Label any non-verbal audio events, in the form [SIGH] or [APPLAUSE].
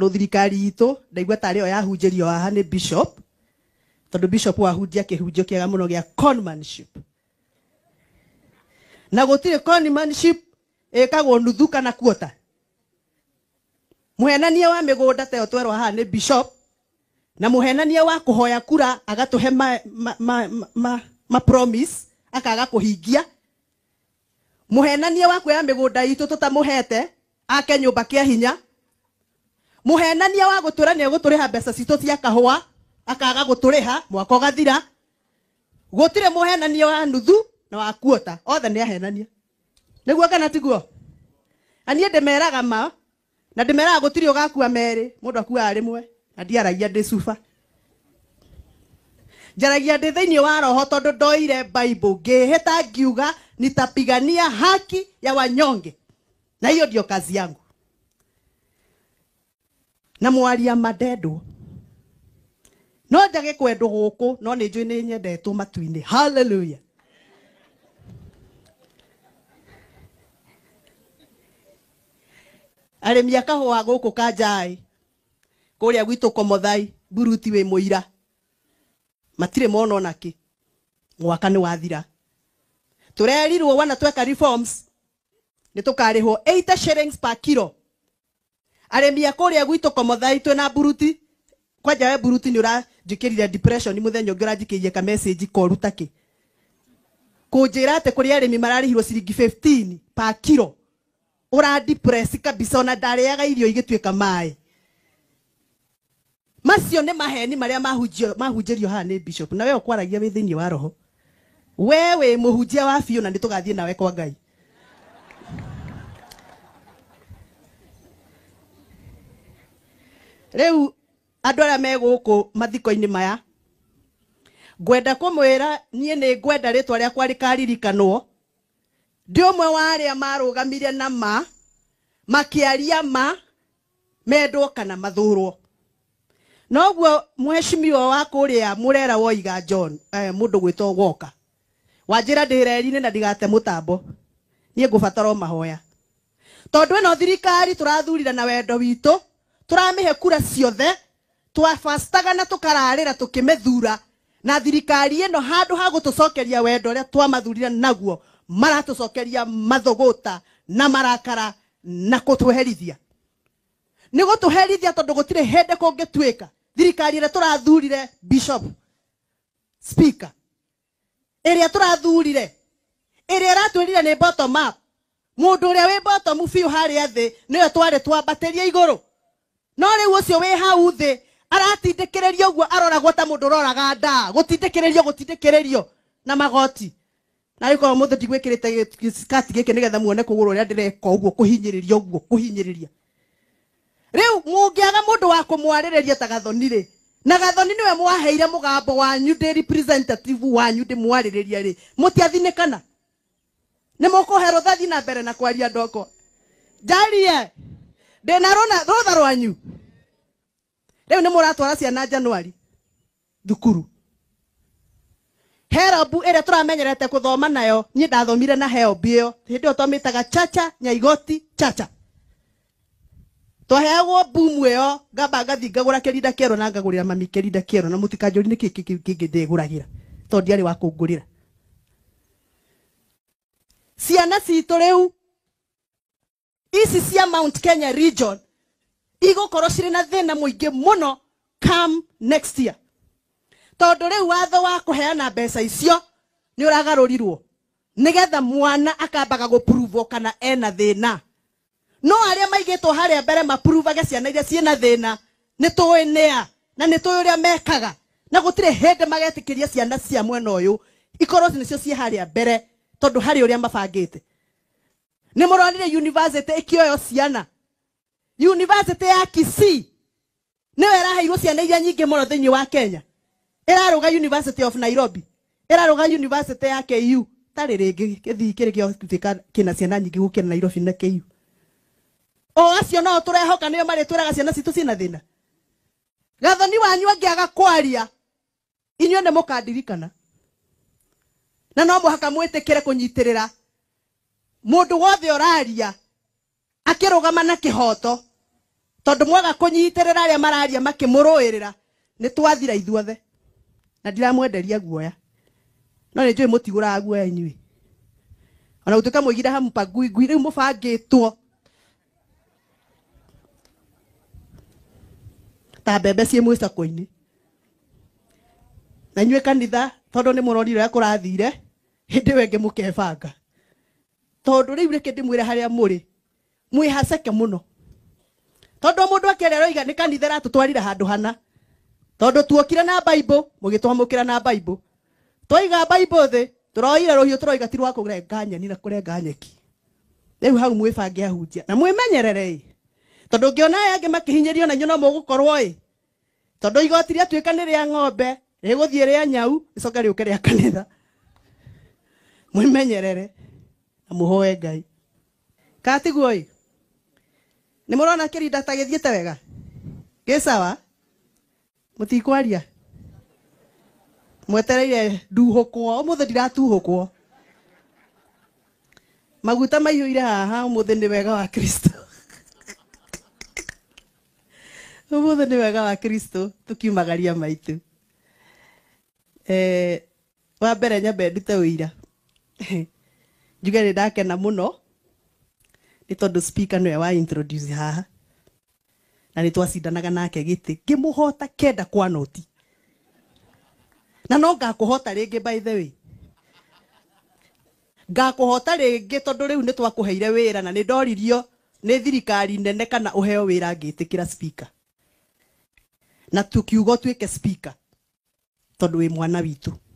ndu thirikari itu ndaigua tari yo yahunjirio haha ni bishop tondu bishop wahunjia kihunjio kiega muno gia conmanship na gutire conmanship ikagwo nuthu kana kuota muhenania wa migunda teo twerwa haha ni bishop na muhenania wa kuhoya kura agatuhe ma, ma, ma, ma, ma promise akaga kuhingia muhenania wa kuya migunda itu tutamuhete ake nyumba kia hinya muhenania wa gutura ni ha mbeca citu cia kahua akaga guturiha mwaka ugathira gutire muhenania wa nuthu na wa kuota othe ni ahenania niguo kana tiguo anie ndimeraga ma na ndimeraga gutiri ugakua meri mundu akua rimwe na ndiaragia ndi cuba njaragia ndä thä inä wa roho tondå ndoire bible ngä hä ta ngiuga nitapigania haki ya wanyonge na iyo ndio kazi yangu na mwaria madendwo no njage kwendwo guku no ni njui ni nyendetwo matu-ini haleluya arimi a kahua guku kanjai kuria gwitu komothai buruti wi muira matire mona ona ki mwaka ni wathira turerirwo wana tweka reforms ni tukarihwo 8 shillings per kilo aremi a kuria gwitu komothaitwe na buruti kwanja we buruti ni uranjikirire depression muthenya ungi uranjikirie ka message koru koruta ki kunjira ati kuri aremi mararihirwo ciringi 15 pa kilo ura depress kabisa ona ndareaga irio igituika mai macio nä maheni marä a mahunjä rio haha nä bishop na we å kwaragia wä thä inä wa roho we wä må hunjia wa biå na nä tå gathiä nawe kwa ngai riu andu aria me guku mathiko-ini maya ngwenda kumwira nie ni ngwenda ritwa riakwa rikaririkanwo ndi umwe wa aria marugamirie na ma makiaria ma mendwo kana mathurwo noguo mheshimiwa wa kuria murera woiga John eh, mundu gwitwo woka wanjira ndireri-ini na ndigate mutambo nie ngubatara mahoya tondu ino thirikari turathurira na wendo witu turamihe kura ciothe twabastaga na tukararira tukimethura na thirikari ino handu ha gutucokeria wendo ria twamathurire naguo maratucokeria mathuguta na marakara na kutuherithia nä gå tå herithia tondå gå tirä hä ndä kå ngä tuä ka thirikari ä rä a tå bishop speaker ä rä a tå rathurire ä rä a ĩratwä rire bottom up må ndå å rä a wä bottom biå harä a thä nä we twarä twambatä ria igå rå no rä u å cio wä hau thä aratindä kä guo aroragwo ta må ndå roraga ndaa gå tindä kä rä na magoti na rä korwo må thä ndigwä kä rä te gä kä nä getha muone kå gå rå rä a ndä reka å guo kå hinyä rä ria å guo kå hinyä rä ria rä u må ngä aga må ndå wa kå mwarä rä ria ta gathoni rä na gathoni nä we mwaheire må gambo wanyu ndä representative wanyu ndä mwarä rä ria rä må tiathinä kana nä må kå herå thathi na mbere na kwaria ndoko njarie ndinarona rutha rwanyu riu ni muratwara ciana januari thukuru herabu ĩrĩa tũramenyerete gũthoma nayo niĩ ndathomire na helb ĩyo hĩndĩ ĩyo twamĩtaga chacha nyaigoti chacha twaheagwo mbumu ĩyo ngamba ngathi ngagũra kĩrinda kĩero na ngagũrĩra mami kĩrinda kĩero na mũtikanjũri nĩ kĩĩ kĩngĩ ndĩgũragĩra tondũ ndiarĩ wa kũngũrĩra ciana citũ rĩu ici cia Mount Kenya region igokorwo cirĩ na thĩna mũingĩ muno come next year tondũ rĩu watho wa kũheana mbeca icio nĩ ũragarũrirwo nĩgetha mwana akambaga gũpuruvwo kana ena thĩna no arĩa maigĩtwo harĩa mbere mapuruvage ciana iria ciĩna thĩna nĩ tũĩ nĩa na nĩ tũĩ ũrĩa mekaga na gũtirĩ hĩndĩ magetĩkĩria ciana cia mwena ũyũ ikorwo nĩcio ciĩ harĩa mbere tondũ harĩ ũrĩa mabangĩte nä må university yunivasĩtĩ ĩkĩoyo ciana university ya kisi ni wera hairo ciana iria nyingi må no wa kenya ĩrarå ga university of nairobi ĩrarå ga university ya ku tarä rĩngä gĩthii kiri gĩatuä ka kina na ciana nyingĩ gå nairobi na ku o acio nao tå rehoka nä o marä twä raga ciana citå ciĩna thä na gathoni wanyu angĩaga kwaria inyuĩ ne må na no må haka mwä tä mundu wothe oraria akirugama na kihoto tondu mwaga kunyitirira aria mararia makimuruirira nitwathira ithuothe na ndiramwenderia guoya no ni njå ä guoya inyuä ona gå tuä ka må igire hampangui rä ta mbembe ciä mwä cako na inyuä kanitha tondu ni må rorire hindi rä a tondu riu reke ndimwire haria muri mwihaceke muno tondu mundu akĩrerwo iga nĩ kanitha ratũtwarire handũ hana tondu tuokire na bible mũgĩtwamũkĩra na bible twaiga bible thĩ tũroire rũhiũ tũroiga ti rwa kũrenga nyeni na kũrenga nyeki rĩu hau mwĩbange ahunjia na mwĩmenyerere ĩ tondũ ngĩona aya angĩ makĩhinyĩrio na inyuĩ no mũgũkorwo ĩ tondũ igoti rĩatuĩka nĩ rĩa ng'ombe rĩgũthiĩ rĩa nyau rĩcoke rĩũke rĩa kanitha mwĩmenyerere amuhoe ngai katiguo i nä må rona kä rinda ta gä thiä te wega gä cawa må tikwaria mwetereire nduhå kwo å må thä ndiratuhå kwo maguta maihå ire haha å må thä nä wega wa kristo å må thä nä wega wa kristo tå kiumagaria maitå eh, wa mbere nyambe ndute å ira [LAUGHS] njuge nä ndakena må no nä tondå speaker nä we wa introduce haha na nä twacindanaga nake gä tä ngä må hota kenda kwa noti na no ngakå hota rä ngä by the way ngakå hota rä ngä tondå rä u nä twakå heire wä ra na nä ndoririo nä thirikari nene kana å heo wä ra ngä tä kä ra speaker na tukiugo tuä ke speaker tondå wä mwana witå